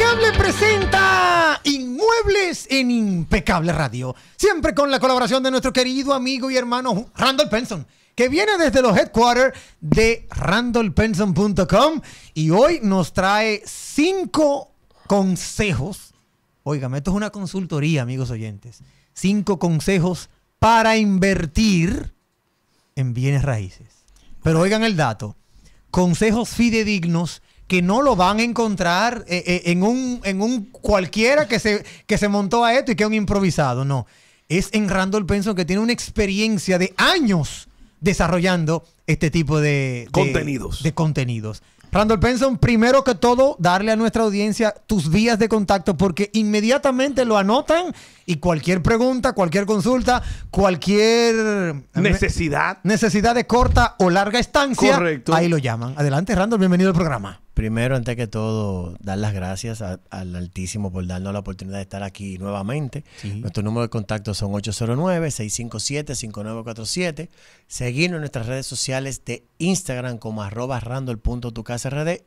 Impecable presenta Inmuebles en Impecable Radio. Siempre con la colaboración de nuestro querido amigo y hermano Randall Penson, que viene desde los headquarters de randallpenson.com y hoy nos trae cinco consejos. Oigan, esto es una consultoría, amigos oyentes. Cinco consejos para invertir en bienes raíces. Pero oigan el dato. Consejos fidedignos que no lo van a encontrar eh, eh, en, un, en un cualquiera que se, que se montó a esto y que es un improvisado. No. Es en Randall Benson que tiene una experiencia de años desarrollando este tipo de, contenidos. De Randall Penson, primero que todo, darle a nuestra audiencia tus vías de contacto porque inmediatamente lo anotan y cualquier pregunta, cualquier consulta, cualquier eh, necesidad, necesidad de corta o larga estancia, ahí lo llaman. Adelante, Randall, bienvenido al programa. Primero, antes que todo, dar las gracias al Altísimo por darnos la oportunidad de estar aquí nuevamente. Nuestro número de contacto son 809-657-5947. Seguirnos en nuestras redes sociales de Instagram como arroba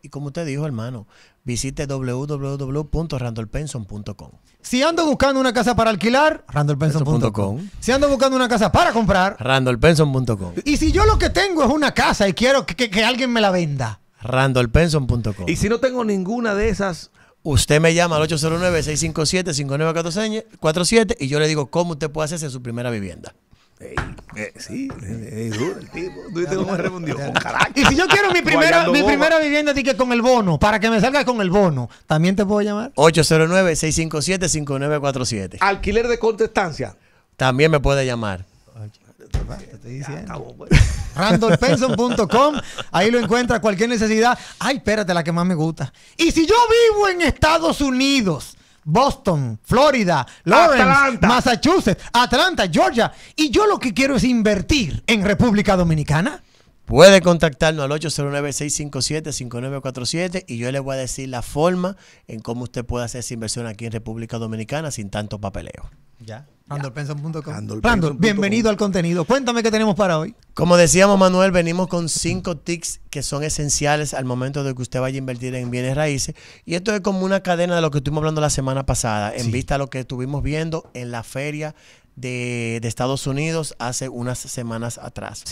Y como usted dijo, hermano, visite www.randolpenson.com. Si ando buscando una casa para alquilar, randolpenson.com. Si ando buscando una casa para comprar, randolpenson.com. Y si yo lo que tengo es una casa y quiero que alguien me la venda randolpenson.com. Y si no tengo ninguna de esas... Usted me llama al 809-657-5947 y yo le digo cómo usted puede hacerse su primera vivienda. Eh, sí, es duro el tipo. ¿Tú cómo Y si yo quiero mi primera, mi primera vivienda que con el bono, para que me salga con el bono, ¿también te puedo llamar? 809-657-5947. Alquiler de contestancia. También me puede llamar papá, pues. ahí lo encuentra cualquier necesidad. Ay, espérate, la que más me gusta. Y si yo vivo en Estados Unidos, Boston, Florida, Lawrence, Massachusetts, Atlanta, Georgia, y yo lo que quiero es invertir en República Dominicana. Puede contactarnos al 809-657-5947 y yo le voy a decir la forma en cómo usted puede hacer esa inversión aquí en República Dominicana sin tanto papeleo. Ya. Randolph, bienvenido al contenido. Cuéntame qué tenemos para hoy. Como decíamos, Manuel, venimos con cinco tips que son esenciales al momento de que usted vaya a invertir en bienes raíces. Y esto es como una cadena de lo que estuvimos hablando la semana pasada, en vista a lo que estuvimos viendo en la feria de, Estados Unidos hace unas semanas atrás.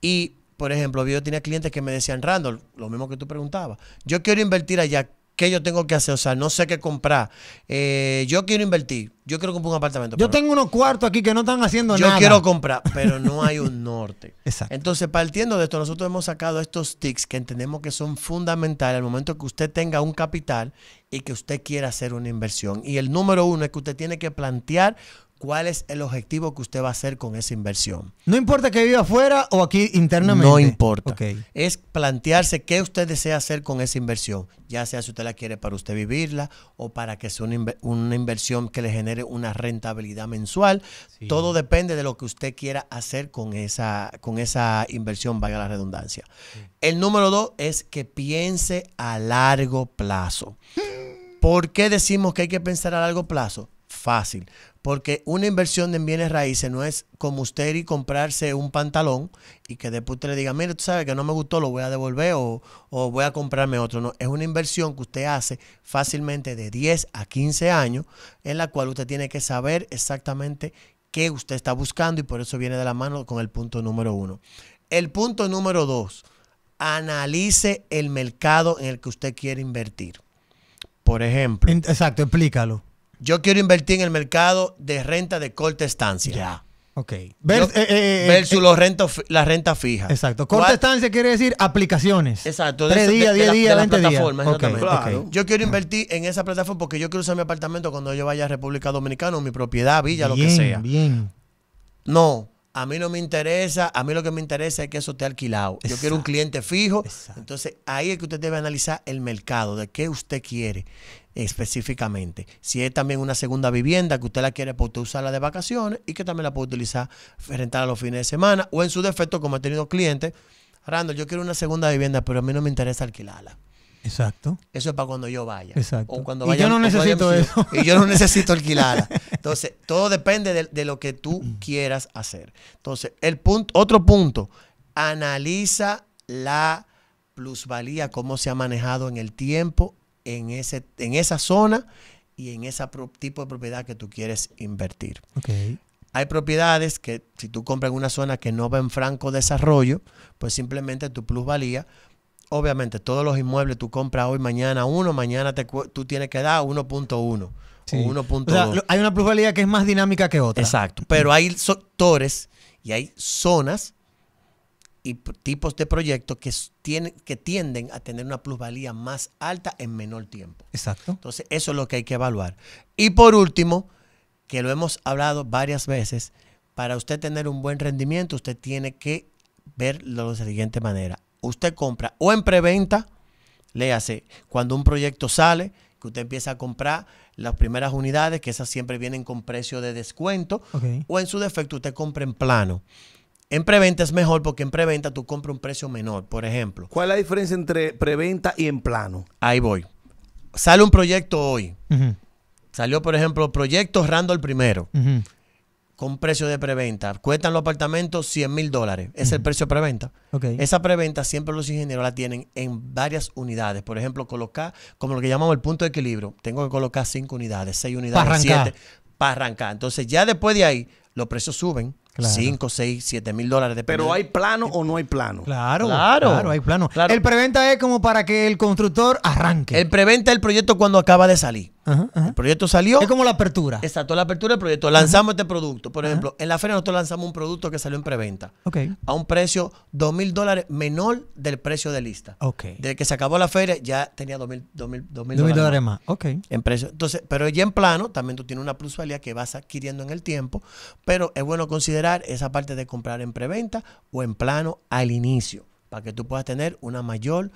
Y por ejemplo, yo tenía clientes que me decían, Randall, lo mismo que tú preguntabas, yo quiero invertir allá, qué yo tengo que hacer, o sea, no sé qué comprar. Eh, yo quiero invertir, yo quiero comprar un apartamento. Yo tengo unos cuartos aquí que no están haciendo nada. Yo quiero comprar, pero no hay un norte. Exacto. Entonces, partiendo de esto, nosotros hemos sacado estos tics que entendemos que son fundamentales al momento que usted tenga un capital y que usted quiera hacer una inversión. Y el número uno es que usted tiene que plantear cuál es el objetivo que usted va a hacer con esa inversión. No importa que viva afuera o aquí internamente. No importa. Es plantearse qué usted desea hacer con esa inversión, ya sea si usted la quiere para usted vivirla o para que sea una, inversión que le genere una rentabilidad mensual. Todo depende de lo que usted quiera hacer con esa, con esa inversión, valga la redundancia. El número dos es que piense a largo plazo. ¿Por qué decimos que hay que pensar a largo plazo? fácil, porque una inversión en bienes raíces no es como usted ir comprarse un pantalón y que después usted le diga, mire, tú sabes que no me gustó, lo voy a devolver o, o voy a comprarme otro. No, es una inversión que usted hace fácilmente de 10 a 15 años, en la cual usted tiene que saber exactamente qué usted está buscando y por eso viene de la mano con el punto número uno. El punto número dos, analice el mercado en el que usted quiere invertir. Por ejemplo. Exacto, explícalo. Yo quiero invertir en el mercado de renta de corta estancia. Ya. Ok. versus eh, eh, eh, los rentos, la renta fija. Exacto. Corta estancia quiere decir aplicaciones. Exacto. Tres días, diez días, 20 días. Yo quiero invertir en esa plataforma porque yo quiero usar mi apartamento cuando yo vaya a República Dominicana o mi propiedad, villa, lo que sea. Bien. No a mí no me interesa, a mí lo que me interesa es que eso esté alquilado. Yo quiero un cliente fijo. Entonces, ahí es que usted debe analizar el mercado, de qué usted quiere específicamente. Si es también una segunda vivienda que usted la quiere para usted usarla de vacaciones y que también la puede utilizar frente eh, a los fines de semana o en su defecto, como ha tenido clientes, Randall, yo quiero una segunda vivienda, pero a mí no me interesa alquilarla. Exacto. Eso es para cuando yo vaya. Exacto. cuando vaya, y yo no necesito eso. Y yo no necesito alquilarla. Entonces, todo depende de, lo que tú mm. quieras hacer. Entonces, el punto, otro punto, analiza la plusvalía, cómo se ha manejado en el tiempo, en, ese, en esa zona y en ese tipo de propiedad que tú quieres invertir. Hay propiedades que si tú compras en una zona que no va en franco desarrollo, pues simplemente tu plusvalía obviamente todos los inmuebles tú compras hoy, mañana uno, mañana te, tú tienes que dar 1.1 hay una plusvalía que es más dinámica que otra. Exacto. Pero hay sectores y hay zonas y tipos de proyectos que, tienen, que tienden a tener una plusvalía más alta en menor tiempo. Exacto. Entonces, eso es lo que hay que evaluar. Y por último, que lo hemos hablado varias veces, para usted tener un buen rendimiento, usted tiene que verlo de la siguiente manera. Usted compra o en preventa, le hace cuando un proyecto sale, que usted empieza a comprar las primeras unidades, que esas siempre vienen con precio de descuento, o en su defecto usted compra en plano. En preventa es mejor porque en preventa tú compras un precio menor, por ejemplo. ¿Cuál es la diferencia entre preventa y en plano? Ahí voy. Sale un proyecto hoy. Salió, por ejemplo, Proyecto Randall primero. Un precio de preventa. Cuestan los apartamentos 100 mil dólares. Es el precio de preventa. Esa preventa siempre los ingenieros la tienen en varias unidades. Por ejemplo, colocar, como lo que llamamos el punto de equilibrio, tengo que colocar cinco unidades, seis unidades, para arrancar. para arrancar. Entonces, ya después de ahí, los precios suben. 5, 6, 7 mil dólares. Pero hay plano o no hay plano. Claro, claro, hay plano. El preventa es como para que el constructor arranque. El preventa es el proyecto cuando acaba de salir. El proyecto salió. Es como la apertura. Exacto, la apertura del proyecto. Lanzamos este producto. Por ejemplo, en la feria nosotros lanzamos un producto que salió en preventa. A un precio dos mil dólares menor del precio de lista. Ok. Desde que se acabó la feria ya tenía dos mil dólares más. Ok. En precio. Entonces, pero ya en plano también tú tienes una plusvalía que vas adquiriendo en el tiempo. Pero es bueno considerar esa parte de comprar en preventa o en plano al inicio. Para que tú puedas tener una mayor,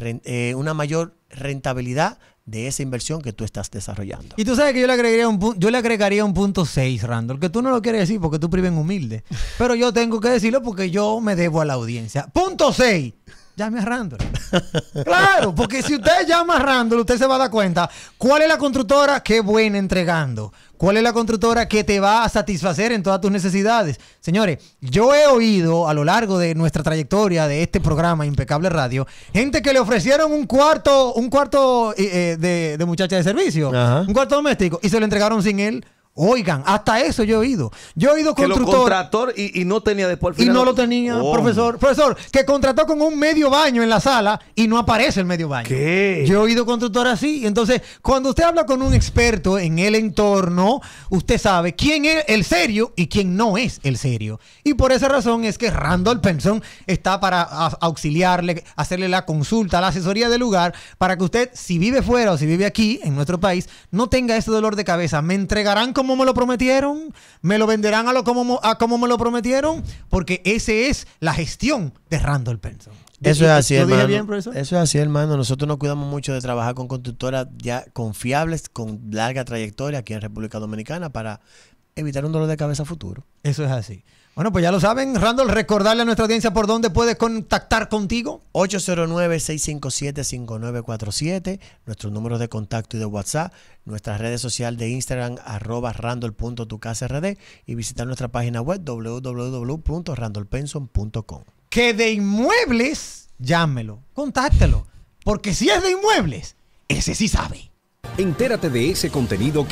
eh, una mayor rentabilidad de esa inversión que tú estás desarrollando. Y tú sabes que yo le agregaría un, yo le agregaría un punto 6, Randall, que tú no lo quieres decir porque tú priven humilde, pero yo tengo que decirlo porque yo me debo a la audiencia. Punto 6 llame a Randall. claro, porque si usted llama a Randall, usted se va a dar cuenta cuál es la constructora que buena entregando, cuál es la constructora que te va a satisfacer en todas tus necesidades. Señores, yo he oído a lo largo de nuestra trayectoria de este programa Impecable Radio, gente que le ofrecieron un cuarto, un cuarto eh, eh, de, muchacha de servicio, un cuarto doméstico, y se lo entregaron sin él. Oigan, hasta eso yo he oído. Yo he oído constructor. Y, y, no tenía después. y no lo tenía, oh. profesor. Profesor, que contrató con un medio baño en la sala y no aparece el medio baño. ¿Qué? Yo he oído constructor así. Entonces, cuando usted habla con un experto en el entorno, usted sabe quién es el serio y quién no es el serio. Y por esa razón es que Randall Penson está para auxiliarle, hacerle la consulta, la asesoría del lugar, para que usted, si vive fuera o si vive aquí, en nuestro país, no tenga ese dolor de cabeza. Me entregarán con como me lo prometieron, me lo venderán a, lo como, a como me lo prometieron, porque esa es la gestión de Randall Benson. Eso es así, hermano. Eso es así, hermano. Nosotros nos cuidamos mucho de trabajar con constructoras ya confiables, con larga trayectoria aquí en República Dominicana para evitar un dolor de cabeza futuro. Eso es así. Bueno, pues ya lo saben. Randall, recordarle a nuestra audiencia por dónde puede contactar contigo. 809-657-5947, nuestros números de contacto y de WhatsApp, nuestras redes sociales de Instagram, arroba randall.tucasrd y visitar nuestra página web www.randallpenson.com. Que de inmuebles, llámelo, contáctelo, porque si es de inmuebles, ese sí sabe. Entérate de ese contenido que